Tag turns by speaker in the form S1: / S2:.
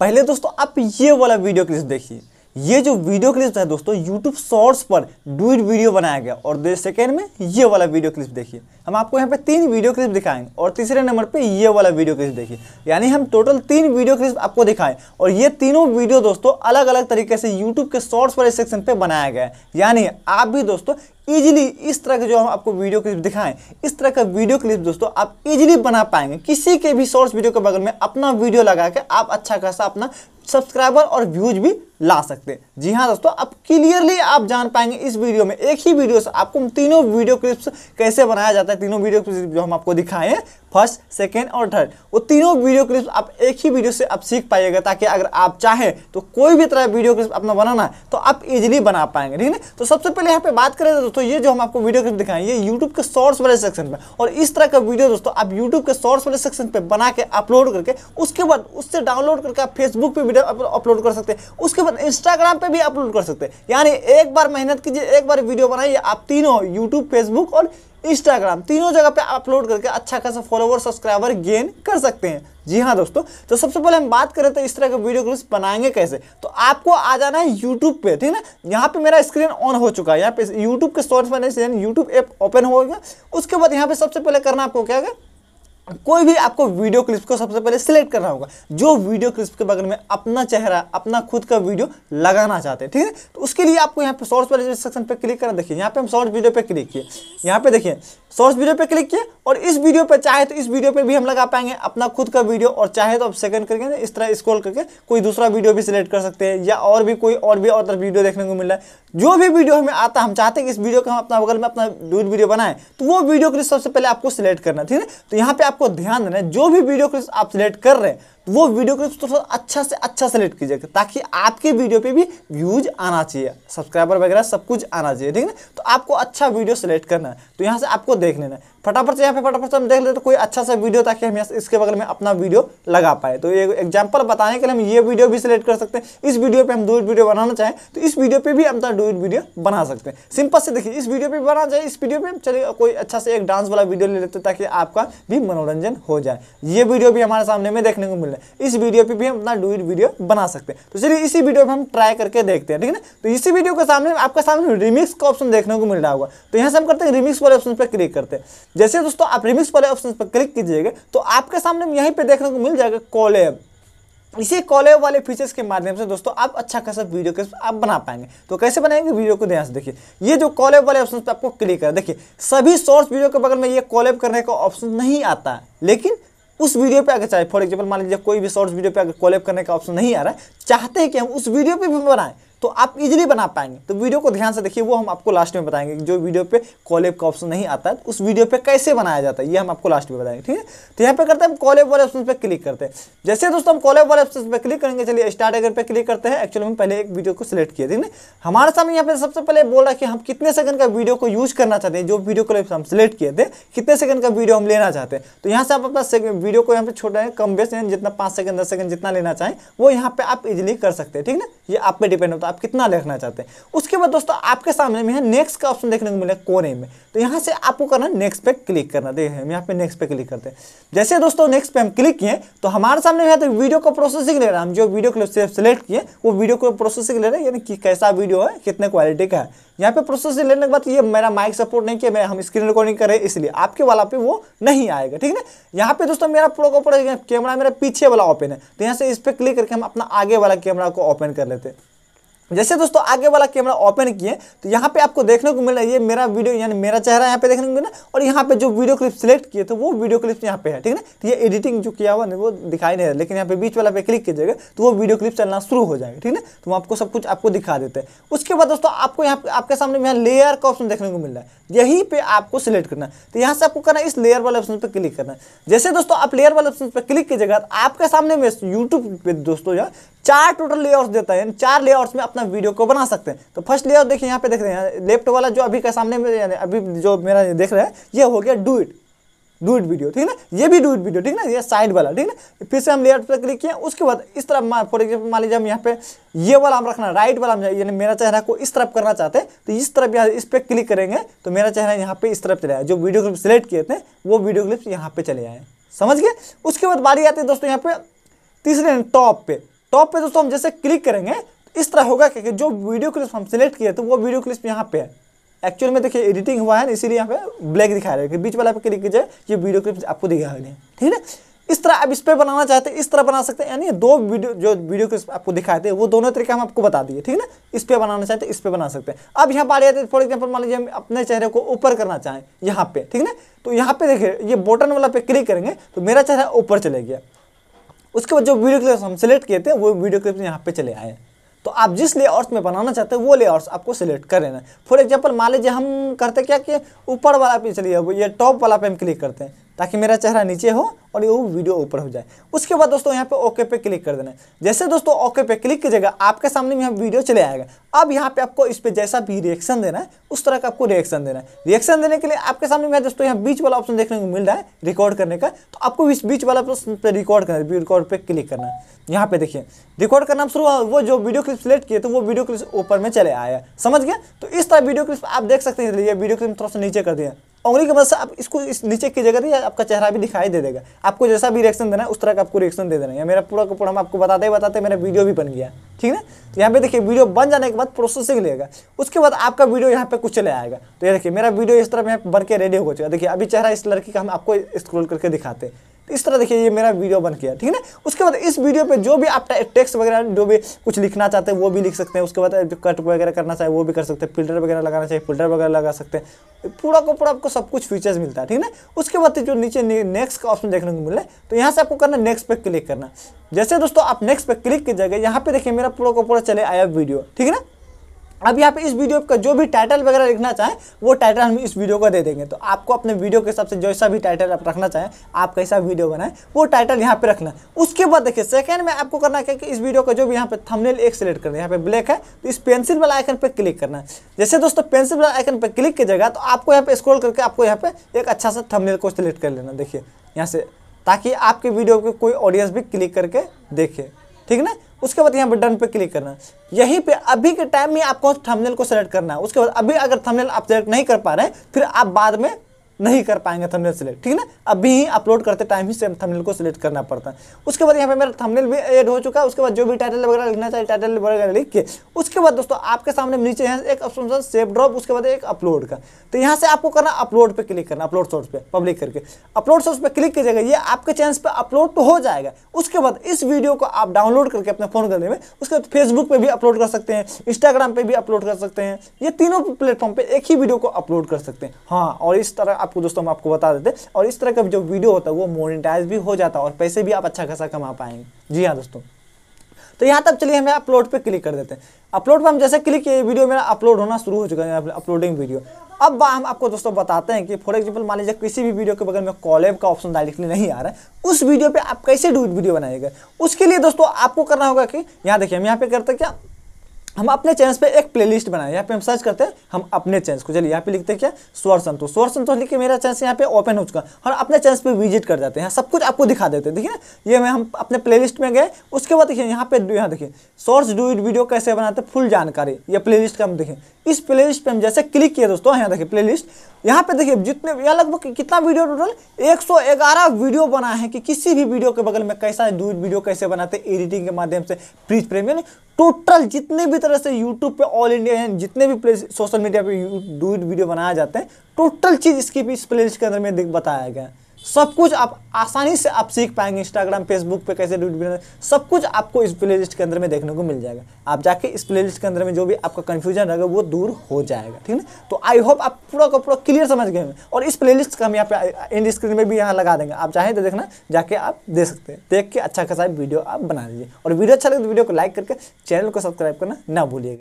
S1: पहले दोस्तों आप ये वाला वीडियो क्लिप देखिए ये जो वीडियो क्लिप है दोस्तों यूट्यूब शॉर्ट्स पर डुइट वीडियो बनाया गया और दो सेकेंड में ये वाला वीडियो क्लिप देखिए हम आपको यहाँ पे तीन वीडियो क्लिप दिखाएंगे और तीसरे नंबर पे ये वाला वीडियो क्लिप देखिए यानी हम टोटल तीन वीडियो क्लिप आपको दिखाएं और ये तीनों वीडियो दोस्तों अलग अलग तरीके से यूट्यूब के शॉर्ट्स वाले सेक्शन पे बनाया गया है यानी आप भी दोस्तों ईजिली इस तरह के जो हम आपको वीडियो क्लिप दिखाएं इस तरह का वीडियो क्लिप दोस्तों आप इजिली बना पाएंगे किसी के भी शॉर्ट्स वीडियो के बगल में अपना वीडियो लगा के आप अच्छा खासा अपना सब्सक्राइबर और व्यूज भी ला सकते हैं जी हाँ दोस्तों अब क्लियरली आप जान पाएंगे इस वीडियो में एक ही वीडियो से आपको तीनों वीडियो क्लिप्स कैसे बनाया जाता है तीनों वीडियो क्लिप जो हम आपको दिखाएं फर्स्ट सेकेंड और थर्ड वो तीनों वीडियो क्लिप्स आप एक ही वीडियो से आप सीख पाइएगा ताकि अगर आप चाहें तो कोई भी तरह वीडियो क्लिप अपना बनाना तो आप इजिली बना पाएंगे ठीक है तो सबसे पहले यहाँ पे बात करें तो दोस्तों ये जो हम आपको वीडियो क्लिप दिखाएं ये यूट्यूब के शॉर्ट्स वाले सेक्शन में और इस तरह का वीडियो दोस्तों आप यूट्यूब के शॉर्ट्स वाले सेक्शन पर बना के अपलोड करके उसके बाद उससे डाउनलोड करके आप फेसबुक पर वीडियो अपलोड कर सकते हैं उसके बाद इंस्टाग्राम पर भी अपलोड कर सकते हैं यानी एक बार मेहनत कीजिए एक बार वीडियो बनाइए आप तीनों यूट्यूब फेसबुक और इंस्टाग्राम तीनों जगह पे अपलोड करके अच्छा खासा फॉलोवर सब्सक्राइबर गेन कर सकते हैं जी हाँ दोस्तों तो सबसे पहले हम बात करें तो इस तरह के वीडियो क्लिप्स बनाएंगे कैसे तो आपको आ जाना है यूट्यूब पे ठीक है ना यहाँ पे मेरा स्क्रीन ऑन हो चुका है यहाँ पे यूट्यूब के सोर्स मैंने यूट्यूब ऐप ओपन हो गया उसके बाद यहाँ पे सबसे पहले करना आपको क्या है कोई भी आपको वीडियो क्लिप्स को सबसे पहले सिलेक्ट करना होगा जो वीडियो क्लिप्स के बगल में अपना चेहरा अपना खुद का वीडियो लगाना चाहते हैं ठीक है तो उसके लिए आपको यहाँ पे शॉर्ट्स वाले सेक्शन पे क्लिक करना देखिए यहाँ पे हम शॉर्ट्स वीडियो पे क्लिक किए यहाँ पे देखिए शॉर्ट्स वीडियो पे क्लिक किए और इस वीडियो पे चाहे तो इस वीडियो पे भी हम लगा पाएंगे अपना खुद का वीडियो और चाहे तो आप सेकंड करके इस तरह स्क्रॉल करके कोई दूसरा वीडियो भी सिलेक्ट कर सकते हैं या और भी कोई और भी और तरफ वीडियो देखने को मिल रहा है जो भी वीडियो हमें आता हम चाहते हैं कि इस वीडियो का हम अपना बगल में अपना वीडियो बनाएं तो वो वीडियो के लिए सबसे पहले आपको सिलेक्ट करना ठीक है तो यहाँ पे आपको ध्यान देना है जो भी वीडियो क्लिप्स आप सिलेक्ट कर रहे हैं वो वीडियो क्लिप्स थोड़ा सा अच्छा से अच्छा सेलेक्ट कीजिएगा ताकि आपके वीडियो पे भी व्यूज आना चाहिए सब्सक्राइबर वगैरह सब कुछ आना चाहिए ठीक है तो आपको अच्छा वीडियो सेलेक्ट करना है तो यहाँ से आपको देख लेना है फटाफट से यहाँ पे फटाफट से हम देख लेते तो कोई अच्छा सा वीडियो ताकि हम यहाँ इसके बगल में अपना वीडियो लगा पाए तो ये एग्जाम्पल बताने के लिए हम ये वीडियो भी सिलेक्ट कर सकते हैं इस वीडियो पर हम डू वीडियो बनाना चाहें तो इस वीडियो पर भी हम डू वीडियो बना सकते हैं सिंपल से देखिए इस वीडियो पर बना चाहिए इस वीडियो पर हम चलिए कोई अच्छा से एक डांस वाला वीडियो ले लेते ताकि आपका भी मनोरंजन हो जाए ये वीडियो भी हमारे सामने में देखने को मिले हैं इस वीडियो पे भी हम अपना डू इट वीडियो बना सकते हैं तो चलिए इसी वीडियो पे हम ट्राई करके देखते हैं ठीक है ना तो इसी वीडियो के सामने आपके सामने रिमिक्स का ऑप्शन देखने को मिल रहा होगा तो यहाँ से हम करते हैं रिमिक्स वाले ऑप्शन पर क्लिक करते हैं जैसे दोस्तों आप रिमिक्स वाले ऑप्शन पर क्लिक कीजिएगा तो आपके सामने यहीं पर देखने को मिल जाएगा कॉलेब इसी कॉलेब वाले फीचर्स के माध्यम से दोस्तों आप अच्छा खासा वीडियो के आप बना पाएंगे तो कैसे बनाएंगे वीडियो को ध्यान से देखिए ये जो कॉलेब वाले ऑप्शन पे आपको क्लिक करें देखिए सभी सोर्स वीडियो के बगल में ये कॉलेब करने का ऑप्शन नहीं आता है लेकिन उस वीडियो पे अगर चाहे फॉर एग्जाम्पल मान लीजिए कोई भी शॉर्ट्स वीडियो पे अगर कॉलेप करने का ऑप्शन नहीं आ रहा है चाहते हैं कि हम उस वीडियो पे भी बनाएं तो आप इजीली बना पाएंगे तो वीडियो को ध्यान से देखिए वो हम आपको लास्ट में बताएंगे जो वीडियो पे कॉलेब का ऑप्शन नहीं आता है तो उस वीडियो पे कैसे बनाया जाता है ये हम आपको लास्ट में बताएंगे ठीक है तो यहाँ पे करते हैं हम कॉलेब वाले ऑप्शन पे क्लिक करते हैं जैसे दोस्तों हम कॉलेब वाले ऑप्शन पे क्लिक करेंगे चलिए स्टार्ट अगर पे क्लिक करते हैं एक्चुअली हम पहले एक वीडियो को सिलेक्ट किए ठीक है हमारे सामने यहाँ पे सबसे पहले बोल रहा है कि हम कितने सेकंड का वीडियो को यूज करना चाहते हैं जो वीडियो को हम सिलेक्ट किए थे कितने सेकंड का वीडियो हम लेना चाहते हैं तो यहाँ से आप अपना वीडियो को यहाँ पे छोटा है कम बेस्ट जितना पाँच सेकंड दस सेकंड जितना लेना चाहें वो यहाँ पे आप इजिली कर सकते हैं ठीक ना ये आप पे डिपेंड होता है आप कितना लिखना चाहते हैं उसके बाद दोस्तों आपके सामने में है नेक्स्ट का ऑप्शन देखने को मिलेगा कोने में तो यहाँ से आपको करना नेक्स्ट पे क्लिक करना देखिए हम यहाँ पे नेक्स्ट पे क्लिक करते हैं जैसे दोस्तों नेक्स्ट पे हम क्लिक किए तो हमारे सामने यहाँ तो वीडियो का प्रोसेसिंग ले रहा है हम जो वीडियो को सेलेक्ट किए वो वीडियो को प्रोसेसिंग ले रहे हैं यानी कि कैसा वीडियो है कितने क्वालिटी का है यहाँ पे प्रोसेसिंग लेने के बाद ये मेरा माइक सपोर्ट नहीं किया मैं हम स्क्रीन रिकॉर्डिंग कर रहे हैं इसलिए आपके वाला पे वो नहीं आएगा ठीक है यहाँ पे दोस्तों मेरा प्रो का कैमरा मेरा पीछे वाला ओपन है तो यहाँ से इस पर क्लिक करके हम अपना आगे वाला कैमरा को ओपन कर लेते हैं जैसे दोस्तों आगे वाला कैमरा ओपन किए तो यहाँ पे आपको देखने को मिल रहा है ये मेरा वीडियो यानी मेरा चेहरा यहाँ पे देखने को मिला और यहाँ पे जो वीडियो क्लिप सिलेक्ट किए थे तो वो वीडियो क्लिप्स यहाँ पे है ठीक है तो ये एडिटिंग जो किया हुआ ना वो दिखाई नहीं रहा लेकिन यहाँ पे बीच वाला पे क्लिक कीजिएगा तो वो वीडियो क्लिप चलना शुरू हो जाएगा ठीक है तो आपको सब कुछ आपको दिखा देते हैं उसके बाद दोस्तों आपको यहाँ आपके सामने यहाँ लेयर का ऑप्शन देखने को मिल रहा है यही पे आपको सिलेक्ट करना है तो यहाँ से आपको करना है इस लेयर वाले ऑप्शन पर क्लिक करना है जैसे दोस्तों आप लेयर वाले ऑप्शन पर क्लिक कीजिएगा तो आपके सामने में यूट्यूब पे दोस्तों यहाँ चार टोटल लेयर्स देता है चार लेयर्स में अपना अपना वीडियो को बना सकते हैं तो फर्स्ट लेआउट देखिए यहाँ पे देख रहे हैं लेफ्ट वाला जो अभी का सामने में अभी जो मेरा देख रहा है ये हो गया duet duet video ठीक है ना ये भी डू इट वीडियो ठीक है ना ये साइड वाला ठीक है ना फिर से हम लेआउट पर क्लिक किए उसके बाद इस तरफ फॉर एग्जाम्पल मान लीजिए हम यहाँ पे ये वाला हम रखना राइट वाला हम यानी मेरा चेहरा को इस तरफ करना चाहते हैं तो इस तरफ यहाँ इस पर क्लिक करेंगे तो मेरा चेहरा यहाँ पे इस तरफ चले आया जो वीडियो क्लिप सेलेक्ट किए थे वो वीडियो क्लिप्स यहाँ पे चले आए समझ गए उसके बाद बारी आती है दोस्तों यहाँ पे तीसरे टॉप पे टॉप पे दोस्तों हम जैसे क्लिक करेंगे इस तरह होगा कि जो वीडियो क्लिप हम सिलेक्ट किए तो वो वीडियो क्लिप यहाँ पे है एक्चुअल में देखिए एडिटिंग हुआ है ना इसीलिए यहाँ पे ब्लैक दिखा रहे हैं कि बीच वाला पे क्लिक कीजिए ये वीडियो क्लिप आपको दिखा रहे हैं ठीक है इस तरह आप इस पर बनाना चाहते हैं इस तरह बना सकते हैं यानी दो वीडियो जो वीडियो क्लिप आपको दिखाए थे वो दोनों तरीके हम आपको बता दिए ठीक है ना इस पर बनाना चाहते हैं इस पर बना सकते हैं अब यहाँ पर आते फॉर एग्जाम्पल मान लीजिए हम अपने चेहरे को ऊपर करना चाहें यहाँ पे ठीक है ना तो यहाँ पे देखिए ये बटन वाला पे क्लिक करेंगे तो मेरा चेहरा ऊपर चले गया उसके बाद जो वीडियो क्लिप हम सेलेक्ट किए थे वो वीडियो क्लिप यहाँ पे चले आए तो आप जिस लेआउट में बनाना चाहते हैं वो लेआउट्स आपको सिलेक्ट कर लेना है फॉर एग्जाम्पल मान लीजिए हम करते क्या कि ऊपर वाला पे चलिए ये टॉप वाला पे हम क्लिक करते हैं ताकि मेरा चेहरा नीचे हो और वो वीडियो ऊपर हो जाए उसके बाद दोस्तों यहाँ पे ओके पे क्लिक कर देना है जैसे दोस्तों ओके पे क्लिक कीजिएगा आपके सामने यहाँ वीडियो चले आएगा अब यहाँ पे आपको इस पर जैसा भी रिएक्शन देना है उस तरह का आपको रिएक्शन देना है रिएक्शन देने के लिए आपके सामने में दोस्तों यहाँ बीच वाला ऑप्शन देखने को मिल रहा है रिकॉर्ड करने का तो आपको इस बीच वाला ऑप्शन पर रिकॉर्ड करना है रिकॉर्ड पर क्लिक करना है यहाँ पे देखिए रिकॉर्ड करना शुरू हुआ वो जो वीडियो क्लिप सिलेक्ट किए तो वो वीडियो क्लिप ऊपर में चले आया समझ गया तो इस तरह वीडियो क्लिप आप देख सकते हैं वीडियो क्लिप थोड़ा सा नीचे कर दिया उंगली की मदद से आप इसको इस नीचे की जगह दी आपका चेहरा भी दिखाई दे देगा आपको जैसा भी रिएक्शन देना है उस तरह का आपको रिएक्शन दे देना है मेरा पूरा का पूरा हम आपको बताते ही बताते मेरा वीडियो भी बन गया ठीक है तो यहाँ पे देखिए वीडियो बन जाने के बाद प्रोसेसिंग लेगा उसके बाद आपका वीडियो यहाँ पे कुछ चले आएगा तो ये देखिए मेरा वीडियो इस तरह यहाँ बन के रेडी हो चुका देखिए अभी चेहरा इस लड़की का हम आपको स्क्रोल करके दिखाते हैं तो इस तरह देखिए ये मेरा वीडियो बन गया ठीक है उसके बाद इस वीडियो पर जो भी आप टेक्स्ट वगैरह जो भी कुछ लिखना चाहते हैं वो भी लिख सकते हैं उसके बाद कट वगैरह करना चाहे वो भी कर सकते हैं फिल्टर वगैरह लगाना चाहिए फिल्टर वगैरह लगा सकते हैं पूरा को पूरा आपको सब कुछ फीचर्स मिलता है ठीक है ना उसके बाद जो नीचे नेक्स्ट का ऑप्शन देखने को मिला तो यहाँ से आपको करना नेक्स्ट पर क्लिक करना जैसे दोस्तों आप नेक्स्ट पर क्लिक जाएगा यहाँ पे देखिए मेरा पूरा का पूरा चले आया वीडियो ठीक है ना अब यहाँ पे इस वीडियो का जो भी टाइटल वगैरह लिखना चाहें वो टाइटल हम इस वीडियो को दे देंगे तो आपको अपने वीडियो के हिसाब से जैसा भी टाइटल आप रखना चाहें आप कैसा वीडियो बनाएं वो टाइटल यहाँ पे रखना उसके बाद देखिए सेकंड में आपको करना क्या कि इस वीडियो का जो भी यहाँ पे थमनेल एक सेलेक्ट करना है यहाँ पे ब्लैक है तो इस पेंसिल वाला आइकन पर क्लिक करना है जैसे दोस्तों पेंसिल वाला आइकन पर क्लिक की जगह तो आपको यहाँ पे स्क्रोल करके आपको यहाँ पे एक अच्छा सा थमनेल को सिलेक्ट कर लेना देखिए यहाँ से ताकि आपके वीडियो को कोई ऑडियंस भी क्लिक करके देखे ठीक ना उसके बाद यहाँ पर डन पे क्लिक करना यहीं पे अभी के टाइम में आपको थंबनेल को सेलेक्ट करना है उसके बाद अभी अगर थंबनेल आप सेलेक्ट नहीं कर पा रहे हैं फिर आप बाद में नहीं कर पाएंगे थंबनेल सेलेक्ट ठीक है ना अभी ही अपलोड करते टाइम ही सेम थंबनेल को सिलेक्ट करना पड़ता है उसके बाद यहाँ पे मेरा थंबनेल भी एड हो चुका है उसके बाद जो भी टाइटल वगैरह लिखना चाहिए टाइटल वगैरह लिख के उसके बाद दोस्तों आपके सामने नीचे यहाँ एक ऑप्शन सेव ड्रॉप उसके बाद एक अपलोड का तो यहाँ से आपको करना अपलोड पर क्लिक करना अपलोड सोर्स पर पब्लिक करके अपलोड सोर्स पर क्लिक कीजिएगा ये आपके चैनल पर अपलोड तो हो जाएगा उसके बाद इस वीडियो को आप डाउनलोड करके अपने फ़ोन करने में उसके बाद फेसबुक पर भी अपलोड कर सकते हैं इंस्टाग्राम पर भी अपलोड कर सकते हैं ये तीनों प्लेटफॉर्म पर एक ही वीडियो को अपलोड कर सकते हैं हाँ और इस तरह आप आपको दोस्तों हम आपको बता देते और इस तरह का जो वीडियो होता है वो मोनिटाइज भी हो जाता है और पैसे भी आप अच्छा खासा कमा पाएंगे जी हाँ दोस्तों तो यहाँ तक चलिए हमें अपलोड पे क्लिक कर देते हैं अपलोड पे हम जैसे क्लिक किए वीडियो मेरा अपलोड होना शुरू हो चुका है अपलोडिंग वीडियो अब हम आपको दोस्तों बताते हैं कि फॉर एग्जाम्पल मान लीजिए किसी भी वीडियो के बगल में कॉलेब का ऑप्शन डायरेक्टली नहीं आ रहा है उस वीडियो पे आप कैसे डूट वीडियो बनाएगा उसके लिए दोस्तों आपको करना होगा कि यहाँ देखिए हम यहाँ पे करते क्या हम अपने चैनल पे एक प्लेलिस्ट बनाए यहाँ पे हम सर्च करते हैं हम अपने चैनल को चलिए यहाँ पे लिखते हैं क्या स्वर संतोष स्वर संतोष लिख के मेरा चैनल यहाँ पे ओपन हो चुका और अपने चैनल पे विजिट कर जाते हैं सब कुछ आपको दिखा देते हैं देखिए ये मैं हम अपने प्लेलिस्ट में गए उसके बाद देखिए यहाँ पे यहाँ देखिए सोर्स डू इट वीडियो कैसे बनाते फुल जानकारी ये प्ले का हम देखें इस प्ले लिस्ट हम जैसे क्लिक किए दोस्तों यहाँ देखिए लिस्ट यहाँ पे देखिए जितने यहाँ लगभग कितना वीडियो टोटल ग्यारह वीडियो बना है कि किसी भी वीडियो के बगल में कैसा डू इट वीडियो कैसे बनाते एडिटिंग के माध्यम से प्रीज प्रेम टोटल जितने भी तरह से यूट्यूब पे ऑल इंडिया है जितने भी प्लेस सोशल मीडिया पे डू इट वीडियो बनाया जाते हैं टोटल चीज़ इसकी भी इस प्ले के अंदर में बताया गया है सब कुछ आप आसानी से आप सीख पाएंगे इंस्टाग्राम फेसबुक पे कैसे डूट सब कुछ आपको इस लिस्ट के अंदर में देखने को मिल जाएगा आप जाके इस लिस्ट के अंदर में जो भी आपका कन्फ्यूजन रहेगा वो दूर हो जाएगा ठीक है तो आई होप आप पूरा का पूरा क्लियर समझ गए और इस लिस्ट का हम यहाँ पे इन स्क्रीन में भी यहाँ लगा देंगे आप चाहें तो देखना जाके आप दे सकते हैं देख के अच्छा खासा वीडियो आप बना लीजिए और वीडियो अच्छा लगे तो वीडियो को लाइक करके चैनल को सब्सक्राइब करना ना भूलिएगा